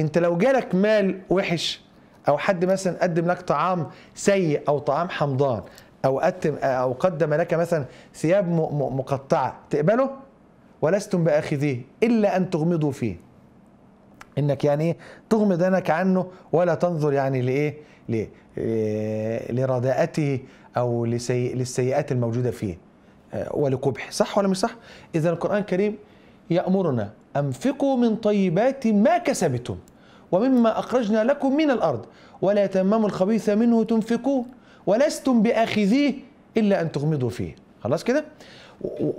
انت لو جالك مال وحش او حد مثلا قدم لك طعام سيء او طعام حمضان او قدم او قدم لك مثلا ثياب مقطعه تقبله ولستم باخذيه الا ان تغمضوا فيه انك يعني ايه تغمض عينك عنه ولا تنظر يعني لايه آه، لرداءته او للسيئات الموجوده فيه آه، ولقبح صح ولا مش صح اذا القران الكريم يامرنا انفقوا من طيبات ما كسبتم ومما أخرجنا لكم من الأرض ولا تمموا الخبيث منه تنفقوه ولستم بآخذيه إلا أن تغمضوا فيه خلاص كده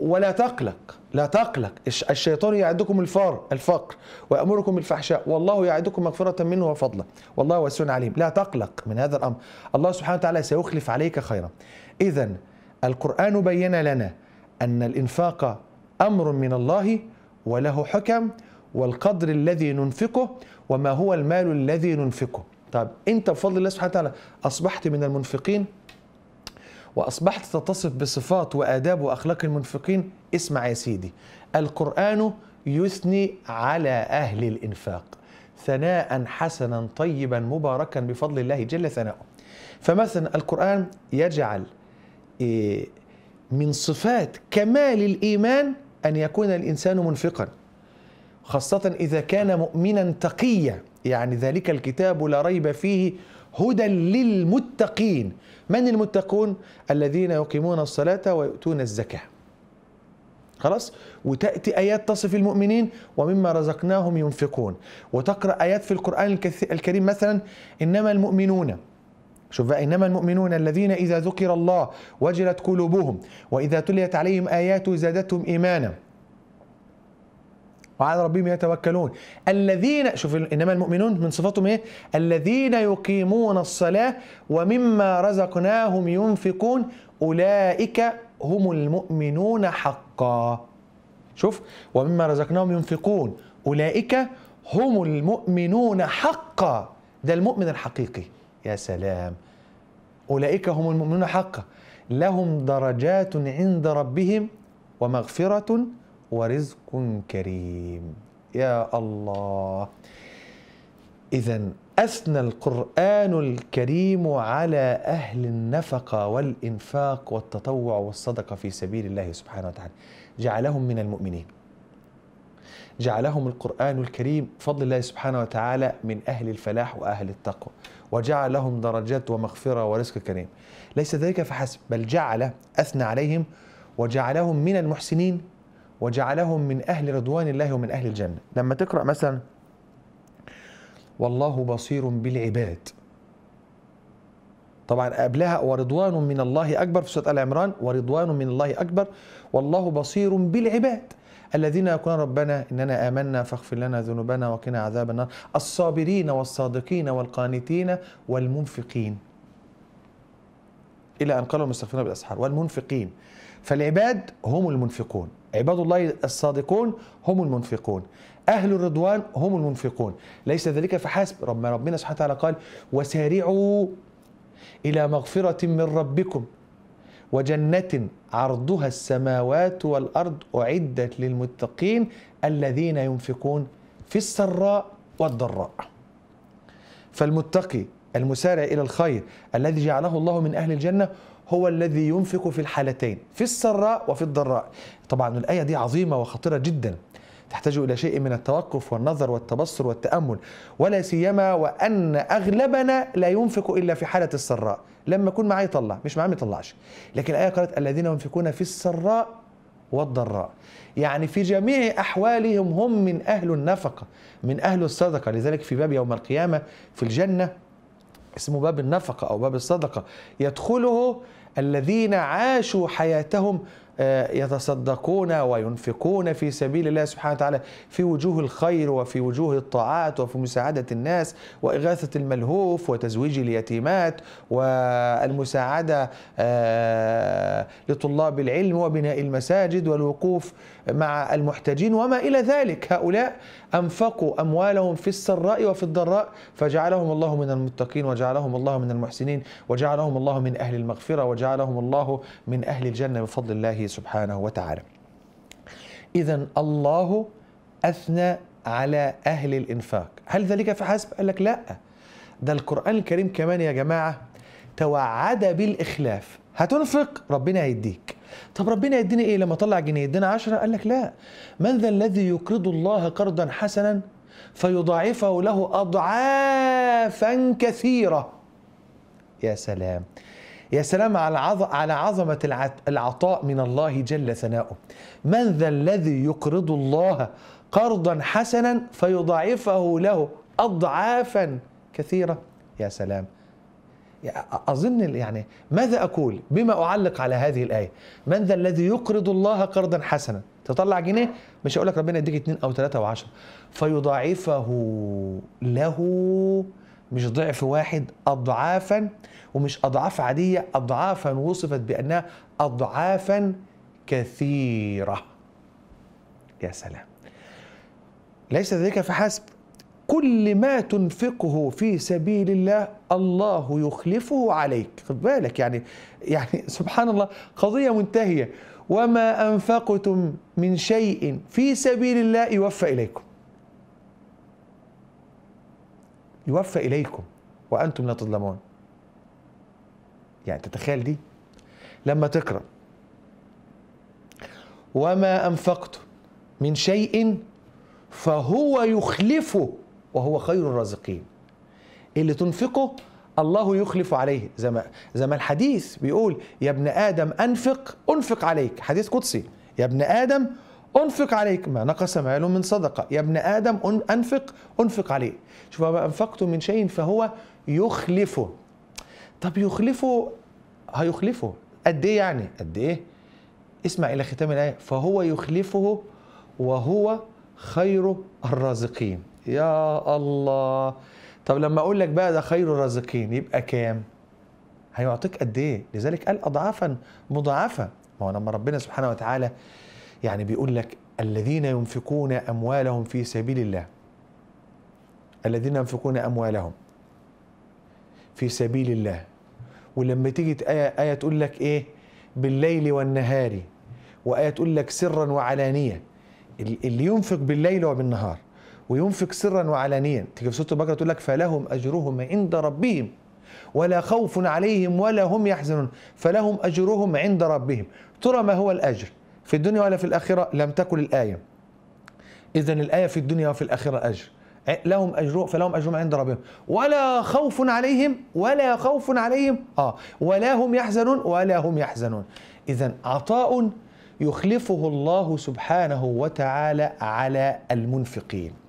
ولا تقلق لا تقلق الشيطان يعدكم الفار الفقر ويأمركم بالفحشاء والله يعدكم مغفرة منه وفضلا والله واسع عليم لا تقلق من هذا الأمر الله سبحانه وتعالى سيخلف عليك خيرا إذا القرآن بين لنا أن الإنفاق أمر من الله وله حكم والقدر الذي ننفقه وما هو المال الذي ننفقه طب انت بفضل الله سبحانه وتعالى اصبحت من المنفقين واصبحت تتصف بصفات واداب واخلاق المنفقين اسمع يا سيدي القران يثني على اهل الانفاق ثناء حسنا طيبا مباركا بفضل الله جل ثناؤه فمثلا القران يجعل إيه، من صفات كمال الايمان ان يكون الانسان منفقا خاصة إذا كان مؤمنا تقيا يعني ذلك الكتاب لا ريب فيه هدى للمتقين من المتقون الذين يقيمون الصلاة ويؤتون الزكاة خلاص وتأتي آيات تصف المؤمنين ومما رزقناهم ينفقون وتقرأ آيات في القرآن الكريم مثلا إنما المؤمنون شوف بقى إنما المؤمنون الذين إذا ذكر الله وجلت قلوبهم وإذا تليت عليهم آياته زادتهم إيمانا وعلى ربهم يتوكلون الذين شوف انما المؤمنون من صفاتهم ايه الذين يقيمون الصلاه ومما رزقناهم ينفقون اولئك هم المؤمنون حقا شوف ومما رزقناهم ينفقون اولئك هم المؤمنون حقا ده المؤمن الحقيقي يا سلام اولئك هم المؤمنون حقا لهم درجات عند ربهم ومغفره ورزق كريم يا الله اذا اثنى القران الكريم على اهل النفقه والانفاق والتطوع والصدقه في سبيل الله سبحانه وتعالى جعلهم من المؤمنين جعلهم القرآن الكريم بفضل الله سبحانه وتعالى من أهل الفلاح وأهل التقوى وجعلهم درجات ومغفرة ورزق كريم ليس ذلك فحسب بل جعل أثنى عليهم وجعلهم من المحسنين وجعلهم من أهل رضوان الله ومن أهل الجنة لما تقرأ مثلا والله بصير بالعباد طبعا قبلها ورضوان من الله أكبر في سورة آل عمران ورضوان من الله أكبر والله بصير بالعباد الذين يقولون ربنا إننا آمنا فاغفر لنا ذنوبنا وقنا عذاب النار الصابرين والصادقين والقانتين والمنفقين إلى أن قالوا مستغفرين بالأسحار والمنفقين فالعباد هم المنفقون عباد الله الصادقون هم المنفقون أهل الرضوان هم المنفقون ليس ذلك فحسب ربنا ربنا سبحانه وتعالى قال وسارعوا إلى مغفرة من ربكم وجنة عرضها السماوات والأرض أعدت للمتقين الذين ينفقون في السراء والضراء فالمتقي المسارع إلى الخير الذي جعله الله من أهل الجنة هو الذي ينفق في الحالتين في السراء وفي الضراء طبعا الآية دي عظيمة وخطيرة جدا تحتاج إلى شيء من التوقف والنظر والتبصر والتأمل ولا سيما وأن أغلبنا لا ينفق إلا في حالة السراء لما يكون معاه يطلع مش معاه ما يطلعش لكن الآية قالت الذين ينفقون في السراء والضراء يعني في جميع أحوالهم هم من أهل النفقة من أهل الصدقة لذلك في باب يوم القيامة في الجنة اسمه باب النفقة أو باب الصدقة يدخله الذين عاشوا حياتهم يتصدقون وينفقون في سبيل الله سبحانه وتعالى في وجوه الخير وفي وجوه الطاعات وفي مساعدة الناس وإغاثة الملهوف وتزويج اليتيمات والمساعدة آه، لطلاب العلم وبناء المساجد والوقوف مع المحتاجين وما إلى ذلك هؤلاء أنفقوا أموالهم في السراء وفي الضراء فجعلهم الله من المتقين وجعلهم الله من المحسنين وجعلهم الله من أهل المغفرة وجعلهم الله من أهل الجنة بفضل الله سبحانه وتعالى إذا الله أثنى على أهل الإنفاق هل ذلك فحسب؟ قال لك لا ده القرآن الكريم كمان يا جماعة توعد بالإخلاف هتنفق ربنا هيديك طب ربنا يديني ايه لما طلع جنيه يدينا عشرة قال لك لا من ذا الذي يقرض الله قرضا حسنا فيضاعفه له أضعافا كثيرة يا سلام يا سلام على على عظمة العطاء من الله جل ثناؤه من ذا الذي يقرض الله قرضا حسنا فيضاعفه له أضعافا كثيرة يا سلام أظن يعني ماذا أقول بما أعلق على هذه الآية من ذا الذي يقرض الله قرضا حسنا تطلع جنيه مش هقول لك ربنا يديك اثنين أو ثلاثة أو عشرة فيضاعفه له مش ضعف واحد أضعافا ومش أضعاف عادية أضعافا وصفت بأنها أضعافا كثيرة يا سلام ليس ذلك فحسب كل ما تنفقه في سبيل الله الله يخلفه عليك خد بالك يعني يعني سبحان الله قضية منتهية وما أنفقتم من شيء في سبيل الله يوفى إليكم يوفى إليكم وأنتم لا تظلمون يعني تتخيل دي لما تقرأ وما أنفقتم من شيء فهو يخلفه وهو خير الرازقين اللي تنفقه الله يخلف عليه زي ما, زي ما الحديث بيقول يا ابن آدم أنفق أنفق عليك حديث قدسي يا ابن آدم أنفق عليك ما نقص مال من صدقة يا ابن آدم أنفق أنفق عليه شوف ما أنفقتم من شيء فهو يخلفه طب يخلفه هيخلفه قد إيه يعني قد إيه اسمع إلى ختام الآية فهو يخلفه وهو خير الرازقين يا الله طب لما اقول لك بقى ده خير الرازقين يبقى كام هيعطيك قد ايه لذلك قال اضعافا مضاعفه ما هو لما ربنا سبحانه وتعالى يعني بيقول لك الذين ينفقون أموالهم في سبيل الله الذين ينفقون أموالهم في سبيل الله ولما تيجي آية, آية تقول لك إيه بالليل والنهار وآية تقول لك سرا وعلانية اللي ينفق بالليل وبالنهار وينفق سرا وعلانيا تيجي في سوره البقره تقول لك فلهم اجرهم عند ربهم ولا خوف عليهم ولا هم يحزنون فلهم اجرهم عند ربهم ترى ما هو الاجر في الدنيا ولا في الآخرة لم تكن الآية إذا الآية في الدنيا وفي الآخرة أجر إيه، لهم أجر فلهم أجر عند ربهم ولا خوف عليهم ولا خوف عليهم آه ولا هم يحزنون ولا هم يحزنون إذا عطاء يخلفه الله سبحانه وتعالى على المنفقين